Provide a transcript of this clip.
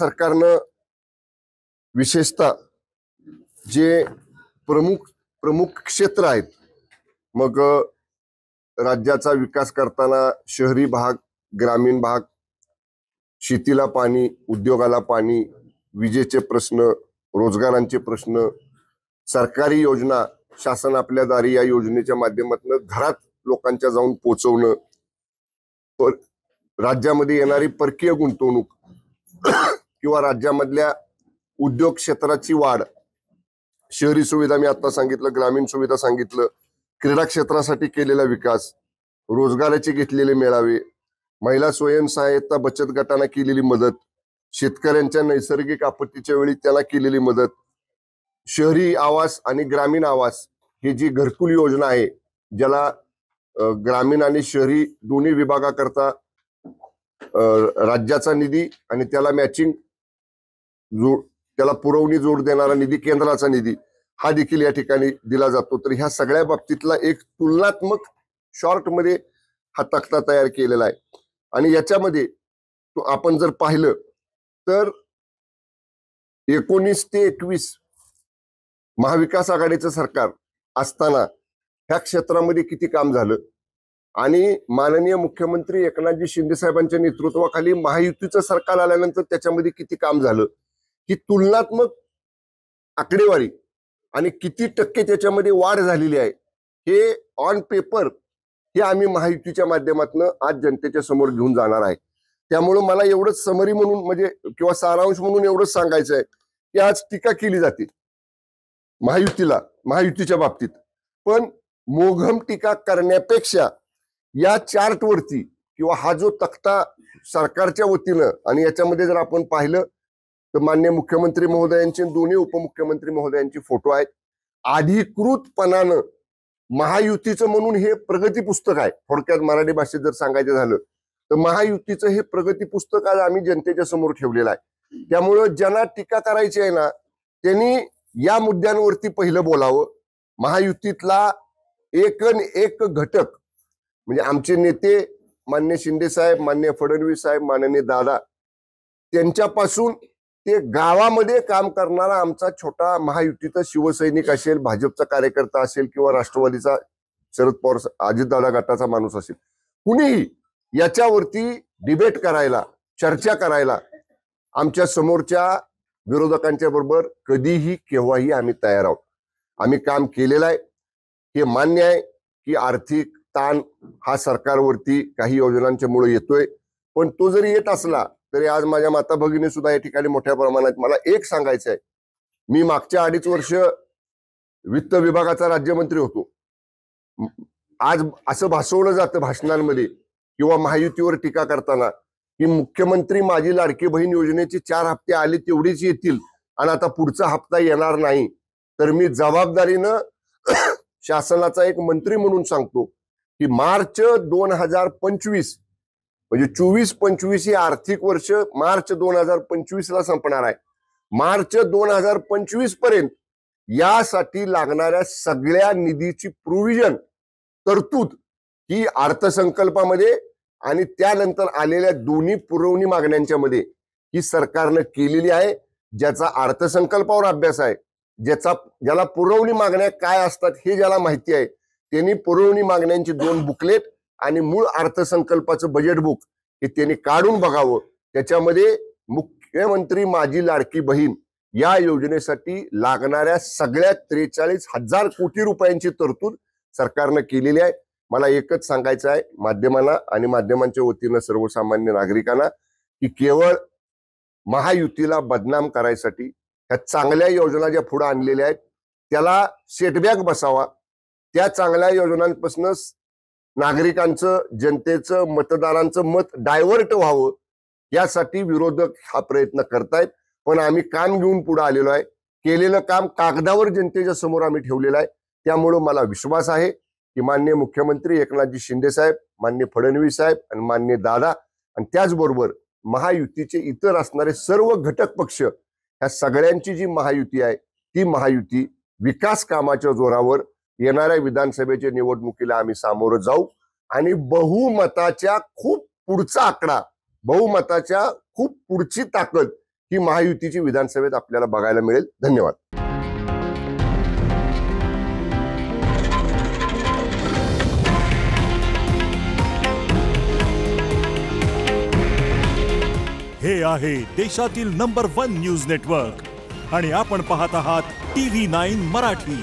सरकारनं विशेषतः जे प्रमुख प्रमुख क्षेत्र आहेत मग राज्याचा विकास करताना शहरी भाग ग्रामीण भाग शेतीला पाणी उद्योगाला पाणी विजेचे प्रश्न रोजगारांचे प्रश्न सरकारी योजना शासन आपल्या दारी या योजनेच्या माध्यमातून घरात लोकांच्या जाऊन पोचवणं राज्यामध्ये येणारी परकीय गुंतवणूक किंवा राज्यामधल्या उद्योग क्षेत्राची वाढ शहरी सुविधा मी आता सांगितलं ग्रामीण सुविधा सांगितलं क्रीडा क्षेत्रासाठी केलेला विकास रोजगाराचे घेतलेले मेळावे महिला स्वयं सहायता बचत गटांना केलेली मदत शेतकऱ्यांच्या नैसर्गिक आपत्तीच्या वेळी त्याला केलेली मदत शहरी आवास आणि ग्रामीण आवास ही जी घरकुल योजना आहे ज्याला ग्रामीण आणि शहरी दोन्ही विभागाकरता राज्याचा निधी आणि त्याला मॅचिंग जोड त्याला पुरवणी जोड देणारा निधी केंद्राचा निधी हा देखील या ठिकाणी दिला जातो तर ह्या सगळ्या बाबतीतला एक तुलनात्मक शॉर्ट मध्ये हा तक्ता तयार केलेला आहे आणि याच्यामध्ये आपण जर पाहिलं तर एकोणीस ते एकवीस महाविकास आघाडीचं सरकार असताना ह्या क्षेत्रामध्ये किती काम झालं आणि माननीय मुख्यमंत्री एकनाथजी शिंदे साहेबांच्या नेतृत्वाखाली महायुतीचं सरकार आल्यानंतर त्याच्यामध्ये किती काम झालं ही तुलनात्मक आकडेवारी आणि किती टक्के त्याच्यामध्ये वाढ झालेली आहे हे ऑन पेपर हे आम्ही महायुतीच्या माध्यमातून आज जनतेच्या समोर घेऊन जाणार आहे त्यामुळं मला एवढंच समरी म्हणून म्हणजे किंवा सारांश म्हणून एवढंच सांगायचं आहे की आज टीका केली जाते महायुतीला महायुतीच्या बाबतीत पण मोघम टीका करण्यापेक्षा या चार्टवरती किंवा हा जो तक्ता सरकारच्या वतीनं आणि याच्यामध्ये जर आपण पाहिलं तर मान्य मुख्यमंत्री महोदयांचे दोन्ही उपमुख्यमंत्री महोदयांचे फोटो आहेत अधिकृतपणानं महायुतीचं म्हणून हे प्रगती पुस्तक आहे थोडक्यात मराठी भाषेत जर सांगायचं झालं तर महायुतीचं हे प्रगती पुस्तक आज आम्ही जनतेच्या समोर ठेवलेलं आहे त्यामुळं ज्यांना टीका करायची आहे ना त्यांनी या मुद्द्यांवरती पहिलं बोलावं महायुतीतला एकन एक घटक म्हणजे आमचे नेते मान्य शिंदे साहेब मान्य फडणवीस साहेब माननीय दादा त्यांच्यापासून ते गावामध्ये काम करणारा आमचा छोटा महायुतीचा शिवसैनिक असेल भाजपचा कार्यकर्ता असेल किंवा राष्ट्रवादीचा शरद पवार अजितदादा गटाचा माणूस असेल कुणीही याच्यावरती डिबेट करायला चर्चा करायला आमच्या समोरच्या विरोधकांच्या बरोबर कधीही केव्हाही आम्ही तयार आहोत आम्ही काम केलेलं आहे हे मान्य आहे की आर्थिक ताण हा सरकारवरती काही योजनांच्या मुळे येतोय पण तो जरी येत असला तरी आज माझ्या माता भगिनी सुद्धा या ठिकाणी मोठ्या प्रमाणात मला एक सांगायचं आहे मी मागच्या अडीच वर्ष वित्त विभागाचा राज्यमंत्री होतो आज असं भासवलं जातं भाषणांमध्ये किंवा महायुतीवर टीका करताना की मुख्यमंत्री माझी लाडकी बहीण योजनेचे चार हप्ते आले तेवढीच येतील आणि आता पुढचा हप्ता येणार नाही तर मी जबाबदारीनं शासनाचा एक मंत्री म्हणून सांगतो की मार्च दोन हजार पंचवीस म्हणजे चोवीस पंचवीस ही आर्थिक वर्ष मार्च दोन हजार पंचवीस ला संपणार आहे मार्च दोन हजार पंचवीस पर्यंत यासाठी लागणाऱ्या सगळ्या निधीची प्रोव्हिजन तरतूद ही अर्थसंकल्पामध्ये आणि त्यानंतर आलेल्या दोन्ही पुरवणी मागण्यांच्या मध्ये ही सरकारनं केलेली आहे ज्याचा अर्थसंकल्पावर अभ्यास आहे ज्याचा ज्याला पुरवणी मागण्या काय असतात हे ज्याला माहिती आहे त्यांनी पुरवणी मागण्यांची दोन बुकलेट आणि मूळ अर्थसंकल्पाचं बजेट बुक हे त्यांनी काढून बघावं त्याच्यामध्ये मुख्यमंत्री माझी लाडकी बहीण या योजनेसाठी लागणाऱ्या सगळ्या त्रेचाळीस हजार कोटी रुपयांची तरतूद सरकारनं केलेली आहे मला एकच सांगायचं आहे माध्यमांना आणि माध्यमांच्या वतीनं सर्वसामान्य नागरिकांना की केवळ महायुतीला बदनाम करायसाठी ह्या चांगल्या योजना ज्या पुढे आणलेल्या आहेत त्याला सेटबॅक बसावा त्या चांगल्या योजनांपासून नागरिकांचं जनतेचं मतदारांचं मत डायव्हर्ट व्हावं यासाठी विरोधक हा प्रयत्न करतायत पण आम्ही कान घेऊन पुढे आलेलो आहे केलेलं काम कागदावर जनतेच्या समोर आम्ही ठेवलेलं आहे त्यामुळं मला विश्वास आहे की मान्य मुख्यमंत्री एकनाथजी शिंदे साहेब मान्य फडणवीस साहेब आणि मान्य दादा आणि त्याचबरोबर महायुतीचे इतर असणारे सर्व घटक पक्ष ह्या सगळ्यांची जी महायुती आहे ती महायुती विकास कामाच्या जोरावर येणाऱ्या विधानसभेच्या निवडणुकीला आम्ही सामोरं जाऊ आणि बहुमताच्या खूप पुढचा आकडा बहुमताच्या खूप पुढची ताकद ही महायुतीची विधानसभेत आपल्याला बघायला मिळेल धन्यवाद हे आहे देशातील नंबर वन न्यूज नेटवर्क आणि आपण पाहत आहात टीव्ही नाईन मराठी